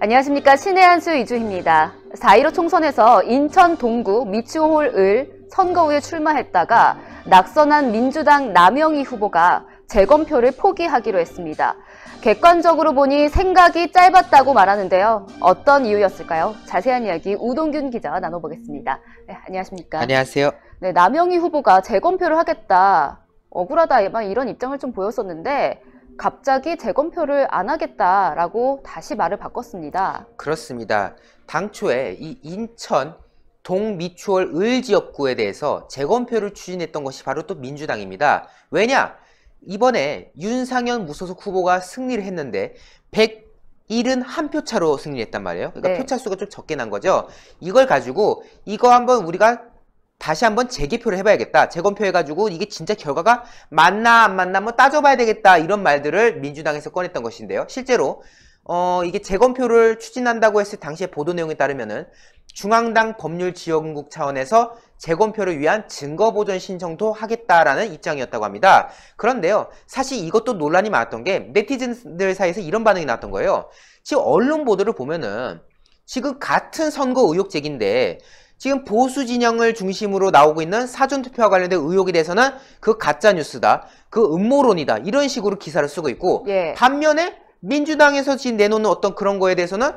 안녕하십니까 신의 한수 이주희입니다. 4.15 총선에서 인천 동구 미추홀 을 선거후에 출마했다가 낙선한 민주당 남영희 후보가 재검표를 포기하기로 했습니다. 객관적으로 보니 생각이 짧았다고 말하는데요. 어떤 이유였을까요? 자세한 이야기 우동균 기자 나눠보겠습니다. 네, 안녕하십니까? 안녕하세요. 네, 남영희 후보가 재검표를 하겠다, 억울하다, 막 이런 입장을 좀 보였었는데 갑자기 재검표를 안 하겠다라고 다시 말을 바꿨습니다. 그렇습니다. 당초에 이 인천 동미추월을 지역구에 대해서 재검표를 추진했던 것이 바로 또 민주당입니다. 왜냐? 이번에 윤상현 무소속 후보가 승리를 했는데 171표 차로 승리했단 말이에요. 그러니까 네. 표차 수가 좀 적게 난 거죠. 이걸 가지고 이거 한번 우리가 다시 한번 재개표를 해봐야겠다. 재검표 해가지고 이게 진짜 결과가 맞나 안 맞나 뭐 따져봐야 되겠다 이런 말들을 민주당에서 꺼냈던 것인데요. 실제로 어 이게 재검표를 추진한다고 했을 당시의 보도 내용에 따르면은 중앙당 법률지원국 차원에서 재검표를 위한 증거보존 신청도 하겠다라는 입장이었다고 합니다. 그런데요. 사실 이것도 논란이 많았던 게 네티즌들 사이에서 이런 반응이 나왔던 거예요. 지금 언론 보도를 보면은 지금 같은 선거 의혹 제기인데 지금 보수 진영을 중심으로 나오고 있는 사전 투표와 관련된 의혹에 대해서는 그 가짜 뉴스다, 그 음모론이다 이런 식으로 기사를 쓰고 있고 예. 반면에 민주당에서 지금 내놓는 어떤 그런 거에 대해서는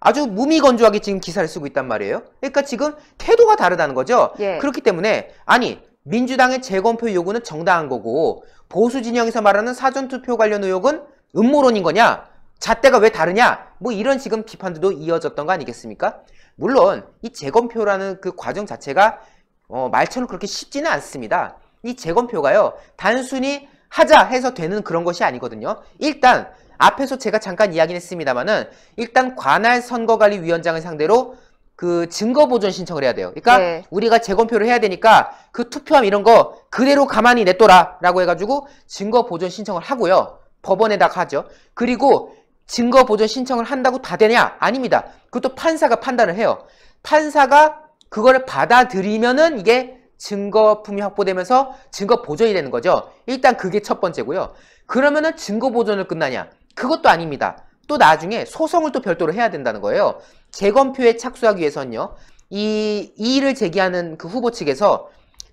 아주 무미건조하게 지금 기사를 쓰고 있단 말이에요. 그러니까 지금 태도가 다르다는 거죠. 예. 그렇기 때문에 아니 민주당의 재검표 요구는 정당한 거고 보수 진영에서 말하는 사전 투표 관련 의혹은 음모론인 거냐? 잣대가 왜 다르냐? 뭐 이런 지금 비판들도 이어졌던 거 아니겠습니까? 물론 이 재검표라는 그 과정 자체가 어, 말처럼 그렇게 쉽지는 않습니다. 이 재검표가요. 단순히 하자 해서 되는 그런 것이 아니거든요. 일단 앞에서 제가 잠깐 이야기 했습니다마는 일단 관할 선거관리위원장을 상대로 그 증거 보존 신청을 해야 돼요. 그러니까 네. 우리가 재검표를 해야 되니까 그 투표함 이런 거 그대로 가만히 냈더라라고 해가지고 증거 보존 신청을 하고요. 법원에다가 죠 그리고 증거 보존 신청을 한다고 다 되냐? 아닙니다. 그것도 판사가 판단을 해요. 판사가 그거를 받아들이면은 이게 증거품이 확보되면서 증거 보존이 되는 거죠. 일단 그게 첫 번째고요. 그러면은 증거 보존을 끝나냐? 그것도 아닙니다. 또 나중에 소송을 또 별도로 해야 된다는 거예요. 재검표에 착수하기 위해서는요. 이 이의를 제기하는 그 후보 측에서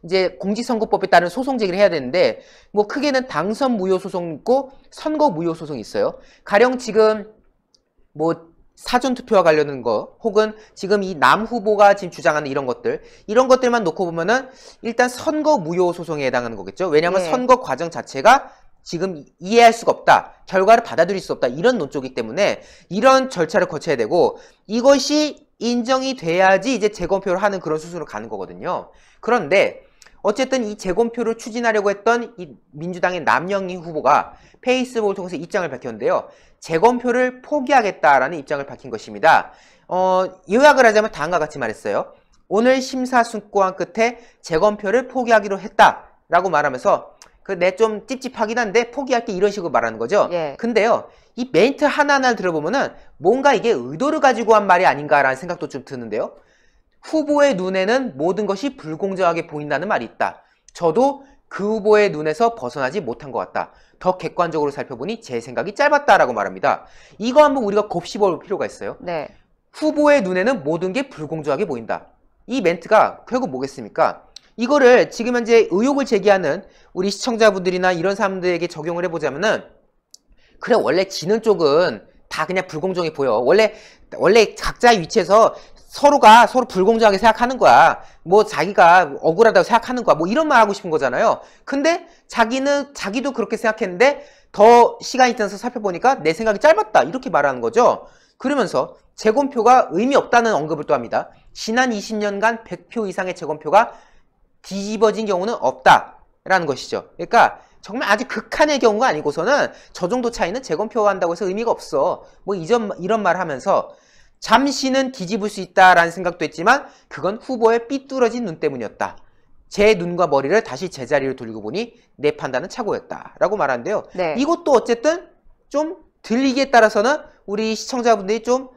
이제 공직선거법에 따른 소송 제기를 해야 되는데 뭐 크게는 당선 무효 소송 있고 선거 무효 소송이 있어요. 가령 지금 뭐 사전투표와 관련된 거 혹은 지금 이 남 후보가 지금 주장하는 이런 것들 이런 것들만 놓고 보면은 일단 선거 무효 소송에 해당하는 거겠죠 왜냐하면 네. 선거 과정 자체가 지금 이해할 수가 없다 결과를 받아들일 수 없다 이런 논조기 때문에 이런 절차를 거쳐야 되고 이것이 인정이 돼야지 이제 재검표를 하는 그런 수순으로 가는 거거든요 그런데 어쨌든 이 재검표를 추진하려고 했던 이 민주당의 남영희 후보가 페이스북을 통해서 입장을 밝혔는데요. 재검표를 포기하겠다라는 입장을 밝힌 것입니다. 어, 요약을 하자면 다음과 같이 말했어요. 오늘 심사숙고한 끝에 재검표를 포기하기로 했다라고 말하면서 그 내 좀 찝찝하긴 한데 포기할게 이런 식으로 말하는 거죠. 예. 근데요. 이 멘트 하나하나 를 들어보면은 뭔가 이게 의도를 가지고 한 말이 아닌가라는 생각도 좀 드는데요. 후보의 눈에는 모든 것이 불공정하게 보인다는 말이 있다. 저도 그 후보의 눈에서 벗어나지 못한 것 같다. 더 객관적으로 살펴보니 제 생각이 짧았다라고 말합니다. 이거 한번 우리가 곱씹어 볼 필요가 있어요. 네. 후보의 눈에는 모든 게 불공정하게 보인다. 이 멘트가 결국 뭐겠습니까? 이거를 지금 현재 의혹을 제기하는 우리 시청자분들이나 이런 사람들에게 적용을 해보자면은 그래 원래 지는 쪽은 다 그냥 불공정해 보여. 원래 원래 각자 위치에서 서로가 서로 불공정하게 생각하는 거야. 뭐 자기가 억울하다고 생각하는 거야. 뭐 이런 말 하고 싶은 거잖아요. 근데 자기는 자기도 그렇게 생각했는데 더 시간이 지나서 살펴보니까 내 생각이 짧았다. 이렇게 말하는 거죠. 그러면서 재검표가 의미 없다는 언급을 또 합니다. 지난 20년간 100표 이상의 재검표가 뒤집어진 경우는 없다. 라는 것이죠. 그러니까 정말 아주 극한의 경우가 아니고서는 저 정도 차이는 재검표한다고 해서 의미가 없어. 뭐 이전 이런 말을 하면서 잠시는 뒤집을 수 있다라는 생각도 했지만 그건 후보의 삐뚤어진 눈 때문이었다. 제 눈과 머리를 다시 제자리로 돌리고 보니 내 판단은 착오였다라고 말하는데요. 네. 이것도 어쨌든 좀 들리기에 따라서는 우리 시청자분들이 좀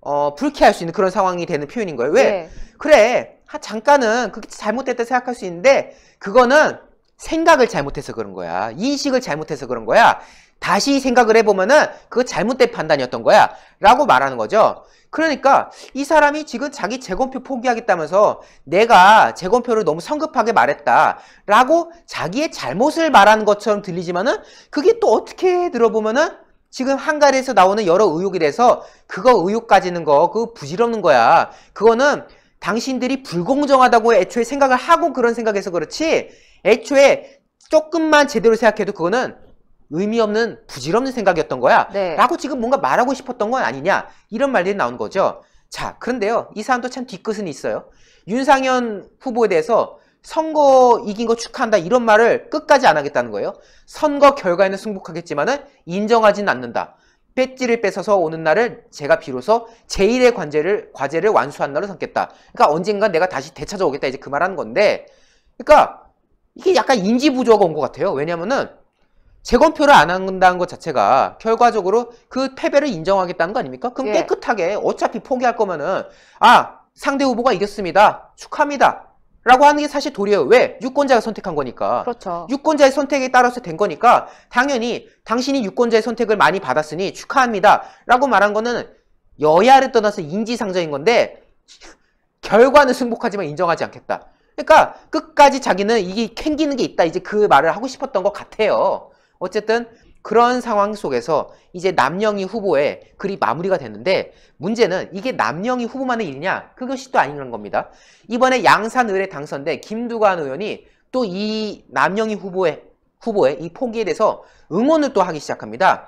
어, 불쾌할 수 있는 그런 상황이 되는 표현인 거예요. 왜? 네. 그래. 하, 잠깐은 그게 잘못됐다 생각할 수 있는데 그거는 생각을 잘못해서 그런 거야. 인식을 잘못해서 그런 거야. 다시 생각을 해보면은 그거 잘못된 판단이었던 거야 라고 말하는 거죠 그러니까 이 사람이 지금 자기 재검표 포기하겠다면서 내가 재검표를 너무 성급하게 말했다 라고 자기의 잘못을 말하는 것처럼 들리지만은 그게 또 어떻게 들어보면은 지금 한가리에서 나오는 여러 의혹에 대해서 그거 의혹 가지는 거 그 부질없는 거야 그거는 당신들이 불공정하다고 애초에 생각을 하고 그런 생각에서 그렇지 애초에 조금만 제대로 생각해도 그거는 의미 없는 부질없는 생각이었던 거야. 네. 라고 지금 뭔가 말하고 싶었던 건 아니냐. 이런 말들이 나온 거죠. 자, 그런데요. 이사람도참 뒤끝은 있어요. 윤상현 후보에 대해서 선거 이긴 거 축하한다 이런 말을 끝까지 안 하겠다는 거예요. 선거 결과에는 승복하겠지만은 인정하진 않는다. 뺏지를 뺏어서 오는 날을 제가 비로소 제일의 관제를, 과제를 완수한 날로 삼겠다. 그러니까 언젠가 내가 다시 되찾아오겠다. 이제 그 말하는 건데. 그러니까 이게 약간 인지 부조가 온 것 같아요. 왜냐면은 재검표를 안 한다는 것 자체가 결과적으로 그 패배를 인정하겠다는 거 아닙니까? 그럼 예. 깨끗하게 어차피 포기할 거면은 아 상대 후보가 이겼습니다 축하합니다 라고 하는 게 사실 도리예요. 왜? 유권자가 선택한 거니까. 그렇죠. 유권자의 선택에 따라서 된 거니까 당연히 당신이 유권자의 선택을 많이 받았으니 축하합니다 라고 말한 거는 여야를 떠나서 인지상정인 건데 결과는 승복하지만 인정하지 않겠다. 그러니까 끝까지 자기는 이게 캥기는 게 있다 이제 그 말을 하고 싶었던 것 같아요. 어쨌든 그런 상황 속에서 이제 남영희 후보의 글이 마무리가 됐는데 문제는 이게 남영희 후보만의 일이냐? 그것이 또 아닌 겁니다. 이번에 양산을에 당선된 김두관 의원이 또 이 남영희 후보의 후보의 이 포기에 대해서 응원을 또 하기 시작합니다.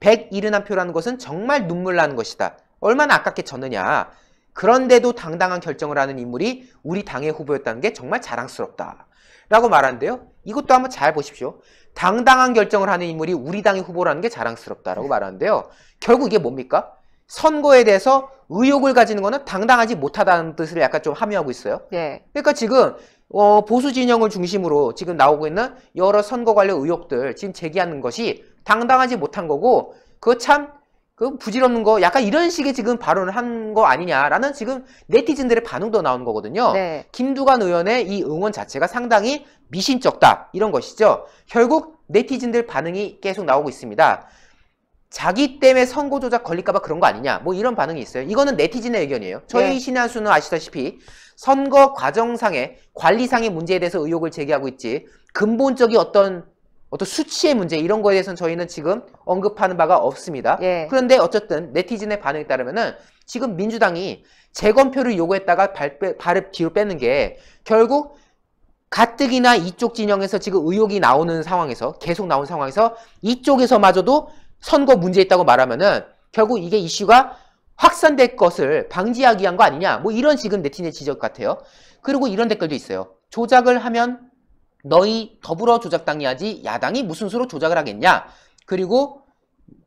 171표라는 것은 정말 눈물 나는 것이다. 얼마나 아깝게 졌느냐. 그런데도 당당한 결정을 하는 인물이 우리 당의 후보였다는 게 정말 자랑스럽다. 라고 말하는데요. 이것도 한번 잘 보십시오. 당당한 결정을 하는 인물이 우리 당의 후보라는 게 자랑스럽다라고 네. 말하는데요. 결국 이게 뭡니까? 선거에 대해서 의욕을 가지는 거는 당당하지 못하다는 뜻을 약간 좀 함유하고 있어요. 네. 그러니까 지금 어, 보수 진영을 중심으로 지금 나오고 있는 여러 선거 관련 의혹들 지금 제기하는 것이 당당하지 못한 거고 그거 참그 부질없는 거 약간 이런 식의 지금 발언을 한 거 아니냐라는 지금 네티즌들의 반응도 나온 거거든요. 네. 김두관 의원의 이 응원 자체가 상당히 미신적다 이런 것이죠. 결국 네티즌들 반응이 계속 나오고 있습니다. 자기 때문에 선거 조작 걸릴까봐 그런 거 아니냐 뭐 이런 반응이 있어요. 이거는 네티즌의 의견이에요. 저희 네. 신한수는 아시다시피 선거 과정상의 관리상의 문제에 대해서 의혹을 제기하고 있지 근본적인 어떤 어떤 수치의 문제 이런 거에 대해서는 저희는 지금 언급하는 바가 없습니다. 예. 그런데 어쨌든 네티즌의 반응에 따르면은 지금 민주당이 재검표를 요구했다가 발, 발을 뒤로 빼는 게 결국 가뜩이나 이쪽 진영에서 지금 의혹이 나오는 상황에서 계속 나온 상황에서 이쪽에서마저도 선거 문제 있다고 말하면은 결국 이게 이슈가 확산될 것을 방지하기 위한 거 아니냐 뭐 이런 지금 네티즌의 지적 같아요. 그리고 이런 댓글도 있어요. 조작을 하면 너희 더불어 조작당이야지 야당이 무슨 수로 조작을 하겠냐 그리고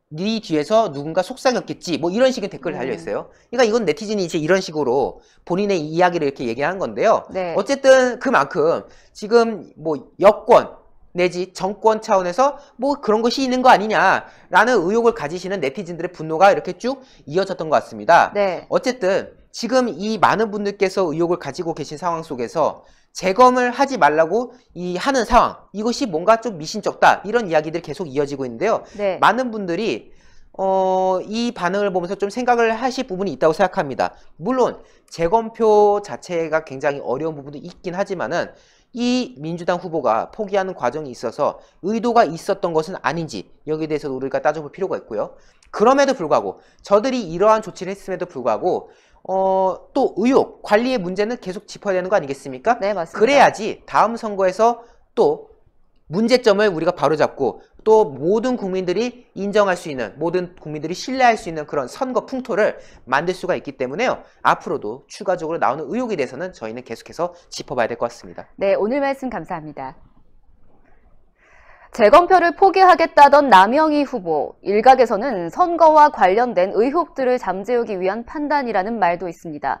네 뒤에서 누군가 속삭였겠지 뭐 이런 식의 댓글이 음. 달려있어요 그러니까 이건 네티즌이 이제 이런 식으로 본인의 이야기를 이렇게 얘기한 건데요 네. 어쨌든 그만큼 지금 뭐 여권 내지 정권 차원에서 뭐 그런 것이 있는 거 아니냐라는 의혹을 가지시는 네티즌들의 분노가 이렇게 쭉 이어졌던 것 같습니다 네. 어쨌든 지금 이 많은 분들께서 의혹을 가지고 계신 상황 속에서 재검을 하지 말라고 이 하는 상황 이것이 뭔가 좀 미신적다 이런 이야기들이 계속 이어지고 있는데요. 네. 많은 분들이 어, 이 반응을 보면서 좀 생각을 하실 부분이 있다고 생각합니다. 물론 재검표 자체가 굉장히 어려운 부분도 있긴 하지만은 이 민주당 후보가 포기하는 과정이 있어서 의도가 있었던 것은 아닌지 여기에 대해서 우리가 따져볼 필요가 있고요. 그럼에도 불구하고 저들이 이러한 조치를 했음에도 불구하고 어, 또 의혹, 관리의 문제는 계속 짚어야 되는 거 아니겠습니까? 네, 맞습니다. 그래야지 다음 선거에서 또 문제점을 우리가 바로잡고 또 모든 국민들이 인정할 수 있는 모든 국민들이 신뢰할 수 있는 그런 선거 풍토를 만들 수가 있기 때문에요. 앞으로도 추가적으로 나오는 의혹에 대해서는 저희는 계속해서 짚어봐야 될 것 같습니다. 네, 오늘 말씀 감사합니다. 재검표를 포기하겠다던 남영희 후보, 일각에서는 선거와 관련된 의혹들을 잠재우기 위한 판단이라는 말도 있습니다.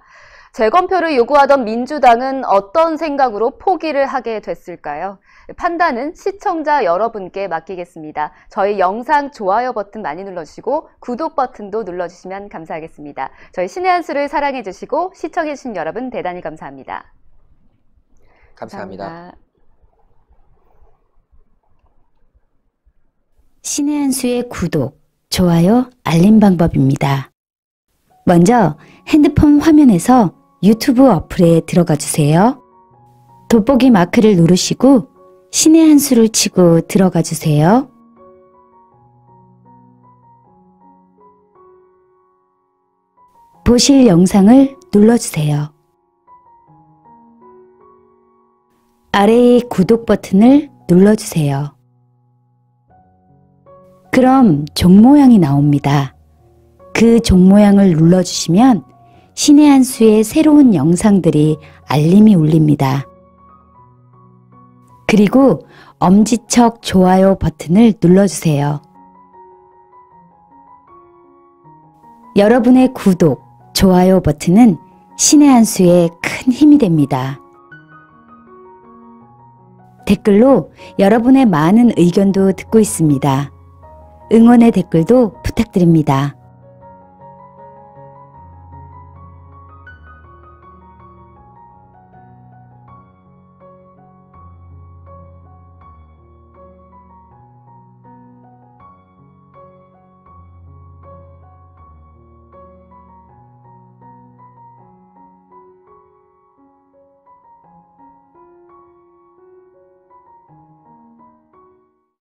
재검표를 요구하던 민주당은 어떤 생각으로 포기를 하게 됐을까요? 판단은 시청자 여러분께 맡기겠습니다. 저희 영상 좋아요 버튼 많이 눌러주시고 구독 버튼도 눌러주시면 감사하겠습니다. 저희 신의 한 수를 사랑해주시고 시청해주신 여러분 대단히 감사합니다. 감사합니다. 감사합니다. 신의 한 수의 구독, 좋아요, 알림 방법입니다. 먼저 핸드폰 화면에서 유튜브 어플에 들어가 주세요. 돋보기 마크를 누르시고 신의 한 수를 치고 들어가 주세요. 보실 영상을 눌러주세요. 아래의 구독 버튼을 눌러주세요. 그럼 종 모양이 나옵니다. 그 종 모양을 눌러주시면 신의 한 수의 새로운 영상들이 알림이 울립니다. 그리고 엄지척 좋아요 버튼을 눌러주세요. 여러분의 구독, 좋아요 버튼은 신의 한 수에 큰 힘이 됩니다. 댓글로 여러분의 많은 의견도 듣고 있습니다. 응원의 댓글도 부탁드립니다.